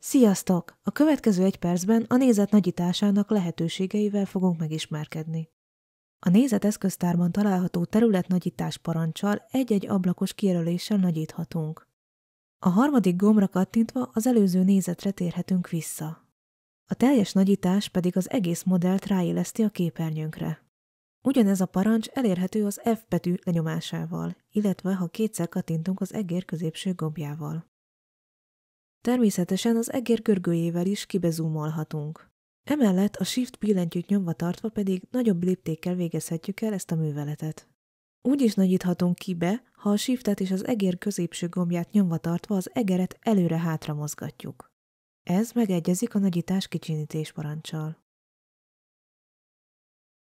Sziasztok! A következő egy percben a nézet nagyításának lehetőségeivel fogunk megismerkedni. A nézet eszköztárban található területnagyítás parancsal egy-egy ablakos kijelöléssel nagyíthatunk. A harmadik gombra kattintva az előző nézetre térhetünk vissza. A teljes nagyítás pedig az egész modellt ráéleszti a képernyőnkre. Ugyanez a parancs elérhető az F betű lenyomásával, illetve ha kétszer kattintunk az egér középső gombjával. Természetesen az egér görgőjével is kibezúmolhatunk. Emellett a Shift billentyűt nyomva tartva pedig nagyobb léptékkel végezhetjük el ezt a műveletet. Úgy is nagyíthatunk ki be, ha a shiftet és az egér középső gombját nyomva tartva az egeret előre-hátra mozgatjuk. Ez megegyezik a nagyítás kicsinítés parancsal.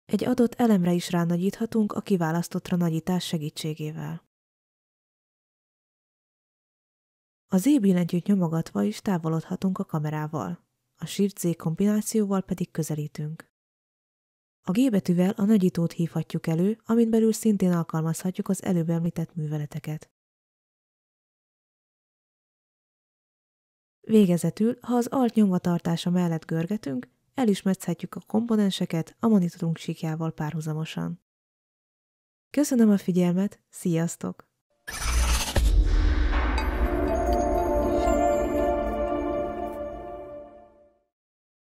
Egy adott elemre is ránagyíthatunk a kiválasztottra nagyítás segítségével. Az ébillentyűt nyomogatva is távolodhatunk a kamerával, a Shift-Z kombinációval pedig közelítünk. A G betűvel a nagyítót hívhatjuk elő, amin belül szintén alkalmazhatjuk az előbb említett műveleteket. Végezetül, ha az alt nyomvatartása mellett görgetünk, elismerhetjük a komponenseket a monitorunk síkjával párhuzamosan. Köszönöm a figyelmet, sziasztok!